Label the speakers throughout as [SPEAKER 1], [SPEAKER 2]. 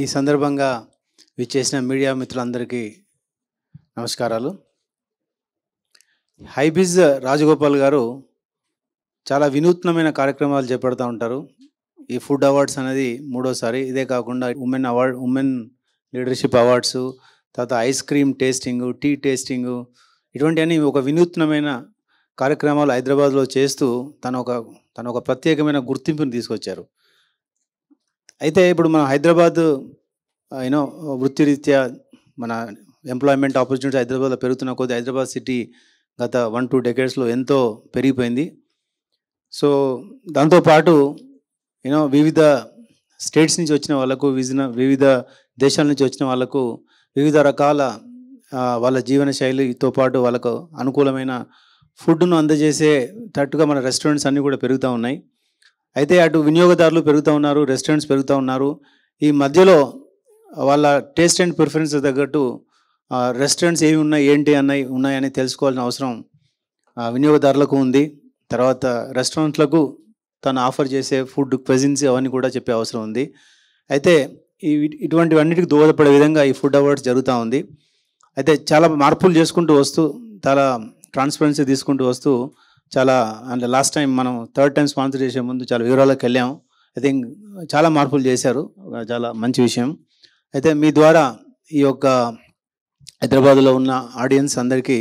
[SPEAKER 1] ఈ సందర్భంగా విచ్చేసిన మీడియా మిత్రులందరికీ నమస్కారాలు హైబిజ్ రాజగోపాల్ గారు చాలా వినూత్నమైన కార్యక్రమాలు చేపడుతూ ఉంటారు ఈ ఫుడ్ అవార్డ్స్ అనేది మూడోసారి ఇదే కాకుండా women award women leadership awards తర్వాత ice cream tasting tea tasting ఇటువంటివన్నీ ఒక వినూత్నమైన కార్యక్రమాలు హైదరాబాద్లో చేస్తూ తన ఒక తన ఒక ప్రత్యేకమైన గుర్తింపును తీసుకొచ్చారు అయితే ఇప్పుడు మన హైదరాబాద్ యూనో వృత్తిరీత్యా మన ఎంప్లాయ్మెంట్ ఆపర్చునిటీ హైదరాబాద్లో పెరుగుతున్న కొద్ది హైదరాబాద్ సిటీ గత వన్ టూ డెకేడ్స్లో ఎంతో పెరిగిపోయింది సో దాంతోపాటు యూనో వివిధ స్టేట్స్ నుంచి వచ్చిన వాళ్ళకు వివిధ వివిధ దేశాల నుంచి వచ్చిన వాళ్ళకు వివిధ రకాల వాళ్ళ జీవన శైలితో పాటు వాళ్ళకు అనుకూలమైన ఫుడ్ను అందజేసే తట్టుగా మన రెస్టారెంట్స్ అన్నీ కూడా పెరుగుతూ ఉన్నాయి అయితే అటు వినియోగదారులు పెరుగుతూ ఉన్నారు రెస్టారెంట్స్ పెరుగుతూ ఉన్నారు ఈ మధ్యలో వాళ్ళ టేస్ట్ అండ్ ప్రిఫరెన్స్ తగ్గట్టు రెస్టారెంట్స్ ఏమి ఉన్నాయి ఏంటి అన్నవి ఉన్నాయని తెలుసుకోవాల్సిన అవసరం వినియోగదారులకు ఉంది తర్వాత రెస్టారెంట్లకు తను ఆఫర్ చేసే ఫుడ్ క్వజిన్స్ అవన్నీ కూడా చెప్పే అవసరం ఉంది అయితే ఈ ఇటువంటివన్నిటికి దోహదపడే విధంగా ఈ ఫుడ్ అవార్డ్స్ జరుగుతూ ఉంది అయితే చాలా మార్పులు చేసుకుంటూ వస్తూ చాలా ట్రాన్స్పరెన్సీ తీసుకుంటూ వస్తూ చాలా అంటే లాస్ట్ టైం మనం థర్డ్ టైం స్పాన్సర్ చేసే ముందు చాలా వివరాలకు వెళ్ళాము ఐ థింక్ చాలా మార్పులు చేశారు చాలా మంచి విషయం అయితే మీ ద్వారా ఈ యొక్క హైదరాబాద్లో ఉన్న ఆడియన్స్ అందరికీ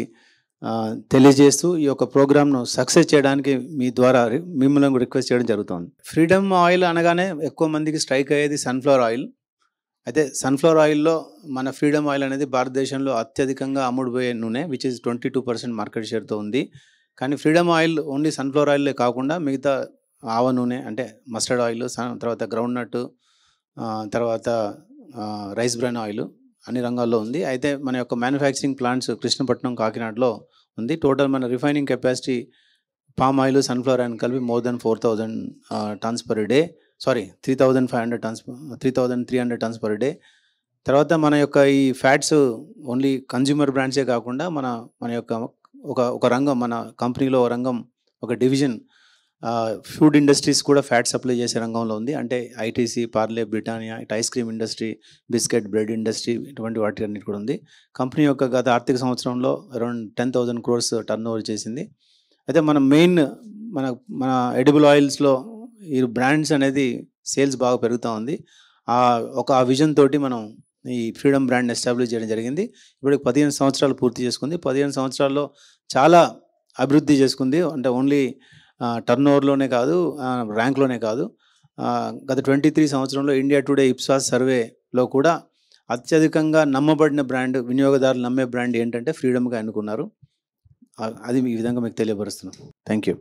[SPEAKER 1] తెలియజేస్తూ ఈ యొక్క ప్రోగ్రామ్ను సక్సెస్ చేయడానికి మీ ద్వారా మిమ్మల్ని రిక్వెస్ట్ చేయడం జరుగుతుంది ఫ్రీడమ్ ఆయిల్ అనగానే ఎక్కువ మందికి స్ట్రైక్ అయ్యేది సన్ఫ్లవర్ ఆయిల్ అయితే సన్ఫ్లవర్ ఆయిల్లో మన ఫ్రీడమ్ ఆయిల్ అనేది భారతదేశంలో అత్యధికంగా అమ్ముడుపోయే నూనె which is twenty two percent market షేర్తో ఉంది కానీ freedom oil only sunflower oil కాకుండా మిగతా ఆవ నూనె అంటే మస్టర్డ్ ఆయిల్ తర్వాత గ్రౌండ్ నట్ తర్వాత రైస్ బ్రాన్ ఆయిల్ అన్ని రంగాల్లో ఉంది అయితే మన యొక్క మ్యానుఫ్యాక్చరింగ్ ప్లాంట్స్ కృష్ణపట్నం కాకినాడలో ఉంది టోటల్ మన refining capacity palm oil sunflower oil కలిపి more than four thousand tons per day sorry three thousand five hundred tons three thousand three hundred tons per day తర్వాత మన యొక్క ఈ ఫ్యాట్స్ ఓన్లీ కన్జ్యూమర్ బ్రాండ్సే కాకుండా మన మన యొక్క ఒక ఒక రంగం మన కంపెనీలో రంగం ఒక డివిజన్ ఫుడ్ ఇండస్ట్రీస్ కూడా ఫ్యాట్ సప్లై చేసే రంగంలో ఉంది అంటే ఐటీసీ పార్లే బ్రిటానియా ఇటు ice cream industry biscuit bread industry ఇటువంటి వాటి అన్నిటి కూడా ఉంది కంపెనీ యొక్క గత ఆర్థిక సంవత్సరంలో around ten thousand crores turnover చేసింది అయితే మన మెయిన్ మన మన ఎడిబుల్ ఆయిల్స్లో ఈ బ్రాండ్స్ అనేది సేల్స్ బాగా పెరుగుతూ ఉంది ఒక ఆ విజన్ తోటి మనం ఈ ఫ్రీడమ్ బ్రాండ్ ఎస్టాబ్లిష్ చేయడం జరిగింది ఇప్పుడు పదిహేను సంవత్సరాలు పూర్తి చేసుకుంది పదిహేను సంవత్సరాల్లో చాలా అభివృద్ధి చేసుకుంది అంటే ఓన్లీ టర్న్ ఓవర్లోనే కాదు ర్యాంక్లోనే కాదు గత ట్వంటీ త్రీ సంవత్సరంలో ఇండియా టుడే ఇప్సాస్ సర్వేలో కూడా అత్యధికంగా నమ్మబడిన బ్రాండ్ వినియోగదారులు నమ్మే బ్రాండ్ ఏంటంటే ఫ్రీడమ్గా అనుకున్నారు అది ఈ విధంగా మీకు తెలియపరుస్తున్నాం థ్యాంక్ యూ